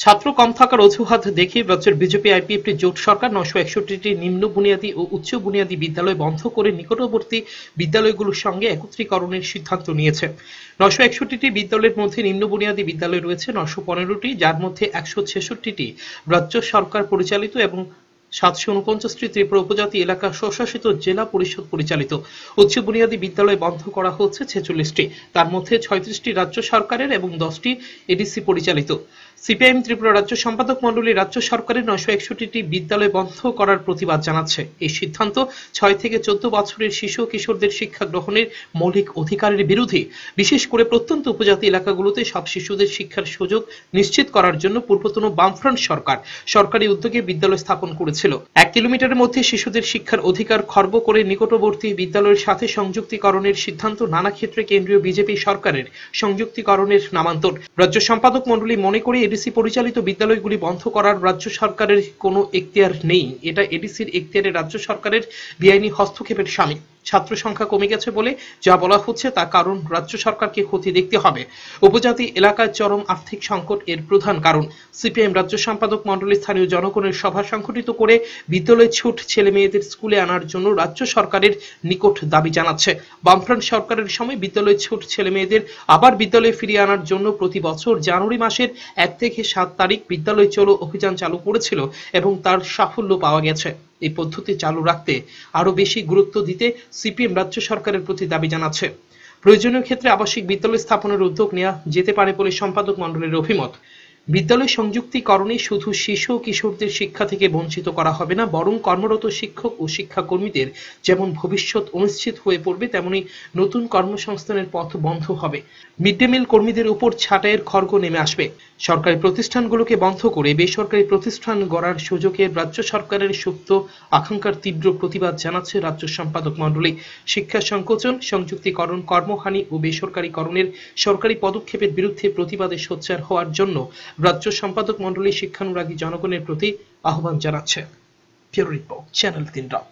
ছাত্র কম থাকার অজুহাত দেখিয়ে রাজ্যের বিজেপি আইপিএফটি জোট সরকার নশো একষট্টিটি নিম্ন বুনিয়াদী ও উচ্চ বুনিয়াদী বিদ্যালয় বন্ধ করে নিকটবর্তী বিদ্যালয়গুলোর সঙ্গে একত্রীকরণের সিদ্ধান্ত নিয়েছে নশো একষট্টিটি বিদ্যালয়ের মধ্যে নিম্ন বুনিয়াদী বিদ্যালয় রয়েছে নশো পনেরোটি যার মধ্যে একশো ছেষট্টিটি রাজ্য সরকার পরিচালিত এবং সাতশো উনপঞ্চাশটি ত্রিপুরা উপজাতি এলাকা স্বশাসিত জেলা পরিষদ পরিচালিত উচ্চ বুনিয়াদী বিদ্যালয় বন্ধ করা হচ্ছে ছেচল্লিশটি তার মধ্যে ছয়ত্রিশটি রাজ্য সরকারের এবং দশটি এডিসি পরিচালিত সিপিআইএম ত্রিপুরা রাজ্য সম্পাদক মণ্ডলী রাজ্য সরকারের নয়শো বিদ্যালয় বন্ধ করার প্রতিবাদ জানাচ্ছে এই সিদ্ধান্ত ছয় থেকে চোদ্দ বছরের শিশু কিশোরদের শিক্ষা গ্রহণের মৌলিক অধিকারের বিরোধী বিশেষ করে প্রত্যন্ত উপজাতি এলাকাগুলোতে সব শিশুদের শিক্ষার সুযোগ নিশ্চিত করার জন্য পূর্বতন বামফ্রন্ট সরকার সরকারি উদ্যোগে বিদ্যালয় স্থাপন করেছে হচ্ছিল এক কিলোমিটারের মধ্যে শিশুদের শিক্ষার অধিকার খর্ব করে নিকটবর্তী বিদ্যালয়ের সাথে সংযুক্তিকরণের সিদ্ধান্ত নানা ক্ষেত্রে কেন্দ্রীয় বিজেপি সরকারের সংযুক্তিকরণের নামান্তর রাজ্য সম্পাদক মন্ডলী মনে করে এডিসি পরিচালিত বিদ্যালয়গুলি বন্ধ করার রাজ্য সরকারের কোনো এখতিয়ার নেই এটা এডিসির এখতিয়ারে রাজ্য সরকারের বেআইনি হস্তক্ষেপের সামিল ছাত্র সংখ্যা কমে গেছে বলে যা বলা হচ্ছে তা কারণ রাজ্য সরকারকে ক্ষতি দেখতে হবে উপজাতি এলাকায় চরম আর্থিক সংকট এর প্রধান কারণ সিপিএম রাজ্য সম্পাদক মন্ডলী স্থানীয় জনগণের সভা সংগঠিত করে বিদ্যালয়ে ছুট ছেলে মেয়েদের স্কুলে আনার জন্য রাজ্য সরকারের নিকট দাবি জানাচ্ছে বামফ্রন্ট সরকারের সময় বিদ্যালয়ে ছুট ছেলে মেয়েদের আবার বিদ্যালয়ে ফিরিয়ে আনার জন্য প্রতি বছর জানুয়ারি মাসের এক থেকে সাত তারিখ বিদ্যালয় চলো অভিযান চালু করেছিল এবং তার সাফল্য পাওয়া গেছে এই পদ্ধতি চালু রাখতে আরও বেশি গুরুত্ব দিতে সিপিএম রাজ্য সরকারের প্রতি দাবি জানাচ্ছে প্রয়োজনীয় ক্ষেত্রে আবাসিক বিদ্যালয় স্থাপনের উদ্যোগ নেওয়া যেতে পারে বলে সম্পাদক মণ্ডলের অভিমত বিদ্যালয় সংযুক্তিকরণে শুধু শিশু ও কিশোরদের শিক্ষা থেকে বঞ্চিত করা হবে না বরং কর্মরত শিক্ষক ও শিক্ষাকর্মীদের যেমন ভবিষ্যৎ অনিশ্চিত হয়ে পড়বে তেমনি নতুন কর্মসংস্থানের পথ বন্ধ হবে মিড ডে মিল কর্মীদের উপর ছাঁটাইয়ের খর্গ নেমে আসবে সরকারি প্রতিষ্ঠানগুলোকে বন্ধ করে বেসরকারি প্রতিষ্ঠান গড়ার সুযোগে রাজ্য সরকারের সুপ্ত আকাঙ্ক্ষার তীব্র প্রতিবাদ জানাচ্ছে রাজ্য সম্পাদক মণ্ডলী শিক্ষা সংকোচন সংযুক্তিকরণ কর্মহানি ও বেসরকারিকরণের সরকারি পদক্ষেপের বিরুদ্ধে প্রতিবাদে সোচ্চার হওয়ার জন্য রাজ্য সম্পাদক মন্ডলী শিক্ষানুরাগী জনগণের প্রতি আহ্বান জানাচ্ছে রিপোর্ট চ্যানেল তিন রাত